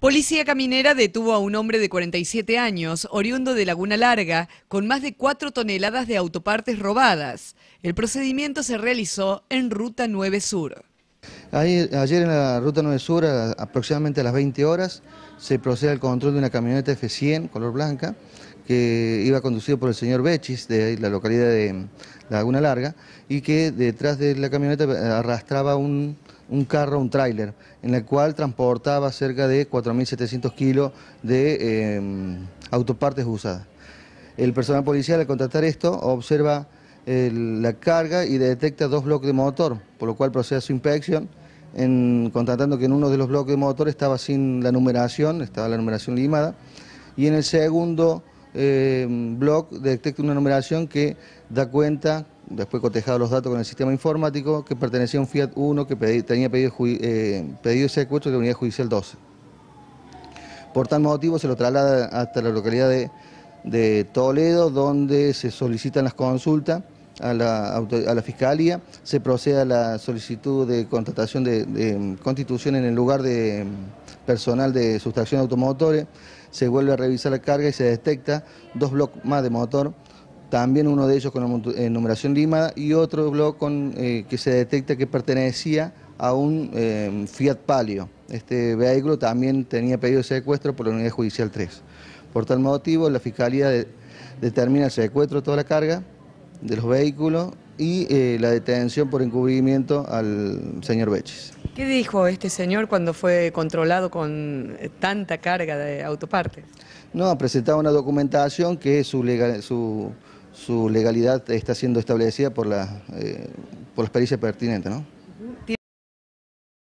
Policía Caminera detuvo a un hombre de 47 años, oriundo de Laguna Larga, con más de 4 toneladas de autopartes robadas. El procedimiento se realizó en Ruta 9 Sur. Ayer, en la Ruta 9 Sur, aproximadamente a las 20 horas, se procede al control de una camioneta F100 color blanca que iba conducido por el señor Bechis de la localidad de Laguna Larga y que detrás de la camioneta eh, arrastraba un, carro, un tráiler, en el cual transportaba cerca de 4.700 kilos de em, autopartes usadas. El personal policial al contratar esto observa eh, la carga y detecta dos bloques de motor, por lo cual procede a su inspección en, que en uno de los bloques de motor estaba sin la numeración, estaba la numeración limada, y en el segundo eh, detecta una numeración que da cuenta, después cotejado los datos con el sistema informático, que pertenecía a un Fiat 1 que tenía pedido, eh, pedido de secuestro de la unidad judicial 12. Por tal motivo se lo traslada hasta la localidad de Toledo, donde se solicitan las consultas a la, Fiscalía, se procede a la solicitud de contratación de, constitución en el lugar de mm, personal de sustracción de automotores, se vuelve a revisar la carga y se detecta dos bloques más de motor, también uno de ellos con la eh, numeración Lima y otro bloque eh, que se detecta que pertenecía a un eh, Fiat Palio. Este vehículo también tenía pedido de secuestro por la Unidad Judicial 3. Por tal motivo, la Fiscalía determina el secuestro de toda la carga, de los vehículos y eh, la detención por encubrimiento al señor Beches. ¿Qué dijo este señor cuando fue controlado con eh, tanta carga de autopartes? No, ha presentado una documentación que su, su, legalidad está siendo establecida por, la, eh, por las pericias pertinentes, ¿no?